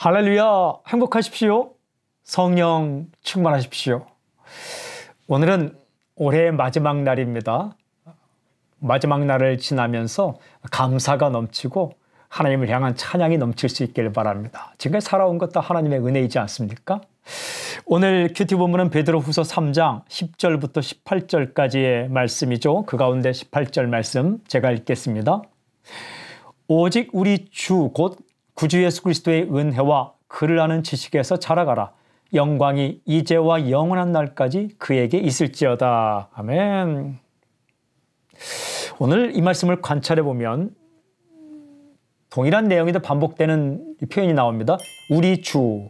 할렐루야, 행복하십시오. 성령 충만하십시오. 오늘은 올해 마지막 날입니다. 마지막 날을 지나면서 감사가 넘치고 하나님을 향한 찬양이 넘칠 수 있기를 바랍니다. 지금까지 살아온 것다 하나님의 은혜이지 않습니까? 오늘 큐티 본문은 베드로후서 3장 10절부터 18절까지의 말씀이죠. 그 가운데 18절 말씀 제가 읽겠습니다. 오직 우리 주곧 구주 예수 그리스도의 은혜와 그를 아는 지식에서 자라가라. 영광이 이제와 영원한 날까지 그에게 있을지어다. 아멘. 오늘 이 말씀을 관찰해 보면 동일한 내용이 도 반복되는 표현이 나옵니다. 우리 주,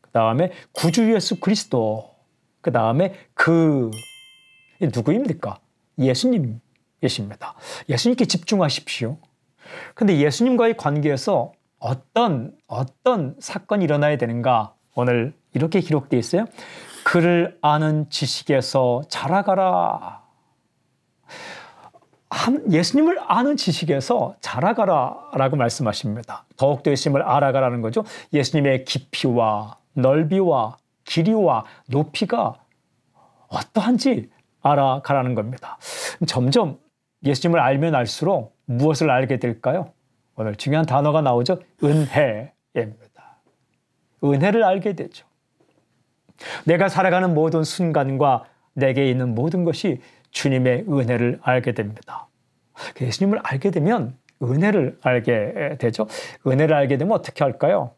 그 다음에 구주 예수 그리스도, 그 다음에 그 누구입니까? 예수님이십니다. 예수님께 집중하십시오. 근데 예수님과의 관계에서 어떤 어떤 사건이 일어나야 되는가 오늘 이렇게 기록되어 있어요. 그를 아는 지식에서 자라가라. 예수님을 아는 지식에서 자라가라라고 말씀하십니다. 더욱더 예수님을 알아가라는 거죠. 예수님의 깊이와 넓이와 길이와 높이가 어떠한지 알아가라는 겁니다. 점점 예수님을 알면 알수록 무엇을 알게 될까요? 오늘 중요한 단어가 나오죠. 은혜입니다. 예. 은혜를 알게 되죠. 내가 살아가는 모든 순간과 내게 있는 모든 것이 주님의 은혜를 알게 됩니다. 예수님을 알게 되면 은혜를 알게 되죠. 은혜를 알게 되면 어떻게 할까요?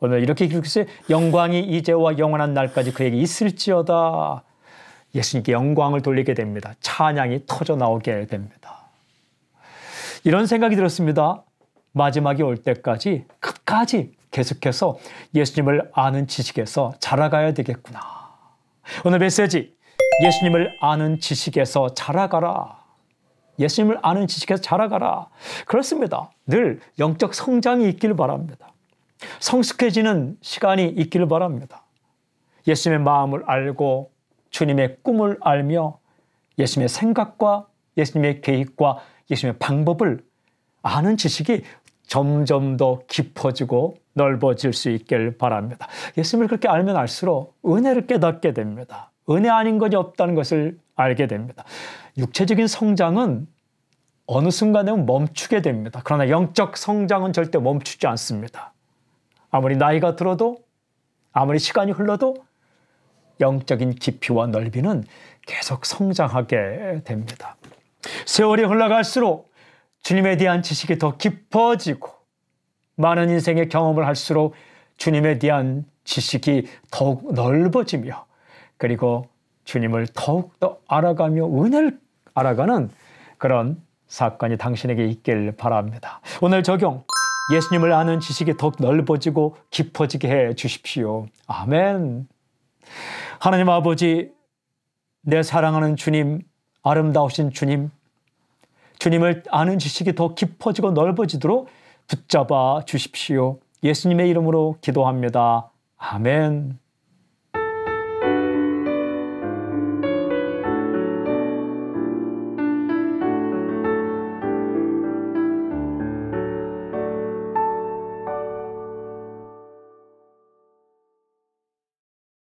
오늘 이렇게 기록했어요. 영광이 이제와 영원한 날까지 그에게 있을지어다. 예수님께 영광을 돌리게 됩니다. 찬양이 터져 나오게 됩니다. 이런 생각이 들었습니다. 마지막이 올 때까지 끝까지 계속해서 예수님을 아는 지식에서 자라가야 되겠구나. 오늘 메시지 예수님을 아는 지식에서 자라가라. 예수님을 아는 지식에서 자라가라. 그렇습니다. 늘 영적 성장이 있기 바랍니다. 성숙해지는 시간이 있기 바랍니다. 예수님의 마음을 알고 주님의 꿈을 알며 예수님의 생각과 예수님의 계획과 예수님의 방법을 아는 지식이 점점 더 깊어지고 넓어질 수 있길 바랍니다. 예수님을 그렇게 알면 알수록 은혜를 깨닫게 됩니다. 은혜 아닌 것이 없다는 것을 알게 됩니다. 육체적인 성장은 어느 순간에 멈추게 됩니다. 그러나 영적 성장은 절대 멈추지 않습니다. 아무리 나이가 들어도 아무리 시간이 흘러도 영적인 깊이와 넓이는 계속 성장하게 됩니다. 세월이 흘러갈수록 주님에 대한 지식이 더 깊어지고 많은 인생의 경험을 할수록 주님에 대한 지식이 더욱 넓어지며 그리고 주님을 더욱더 알아가며 은혜를 알아가는 그런 사건이 당신에게 있길 바랍니다. 오늘 적용, 예수님을 아는 지식이 더욱 넓어지고 깊어지게 해 주십시오. 아멘. 하나님 아버지, 내 사랑하는 주님, 아름다우신 주님, 주님을 아는 지식이 더 깊어지고 넓어지도록 붙잡아 주십시오. 예수님의 이름으로 기도합니다. 아멘.